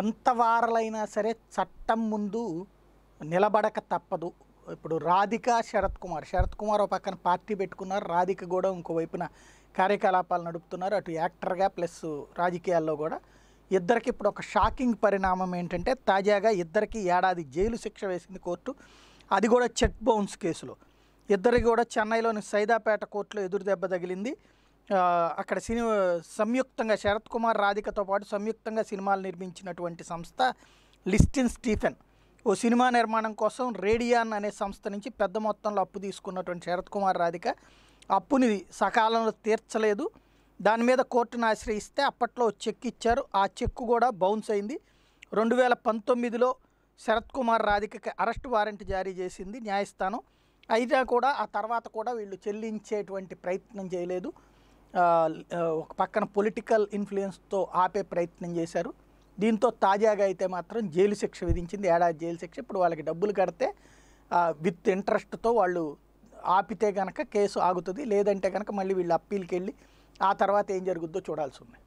ఎంత వారలైనా సరే చట్టం ముందు నిలబడక తప్పదు ఇప్పుడు రాధిక శరత్ కుమార్ శరత్ కుమార్ ఒక పక్కన పార్టీ పెట్టుకున్నారు రాధిక కూడా ఇంకోవైపున కార్యకలాపాలు నడుపుతున్నారు అటు యాక్టర్గా ప్లస్ రాజకీయాల్లో కూడా ఇద్దరికి ఇప్పుడు ఒక షాకింగ్ పరిణామం ఏంటంటే తాజాగా ఇద్దరికి ఏడాది జైలు శిక్ష వేసింది కోర్టు అది కూడా చెట్ బౌన్స్ కేసులో ఇద్దరికి కూడా చెన్నైలోని సైదాపేట కోర్టులో ఎదురు దెబ్బ తగిలింది అక్కడ సిని సంయుక్తంగా శరత్ కుమార్ రాధికతో పాటు సంయుక్తంగా సినిమాలు నిర్మించినటువంటి సంస్థ లిస్టిన్ స్టీఫెన్ ఓ సినిమా నిర్మాణం కోసం రేడియాన్ అనే సంస్థ నుంచి పెద్ద మొత్తంలో అప్పు తీసుకున్నటువంటి శరత్ కుమార్ రాధిక అప్పుని సకాలంలో తీర్చలేదు దాని మీద కోర్టును ఆశ్రయిస్తే అప్పట్లో చెక్ ఇచ్చారు ఆ చెక్ కూడా బౌన్స్ అయింది రెండు వేల పంతొమ్మిదిలో శరత్ కుమార్ రాధికకి అరెస్ట్ వారెంట్ జారీ చేసింది న్యాయస్థానం అయినా కూడా ఆ తర్వాత కూడా వీళ్ళు చెల్లించేటువంటి ప్రయత్నం చేయలేదు ఒక పక్కన పొలిటికల్ ఇన్ఫ్లుయెన్స్తో ఆపే ప్రయత్నం చేశారు దీంతో తాజాగా అయితే మాత్రం జైలు శిక్ష విధించింది ఏడాది జైలు శిక్ష ఇప్పుడు వాళ్ళకి డబ్బులు కడితే విత్ ఇంట్రెస్ట్తో వాళ్ళు ఆపితే కనుక కేసు ఆగుతుంది లేదంటే కనుక మళ్ళీ వీళ్ళు అప్పీల్కి వెళ్ళి ఆ తర్వాత ఏం జరుగుద్దో చూడాల్సి ఉంది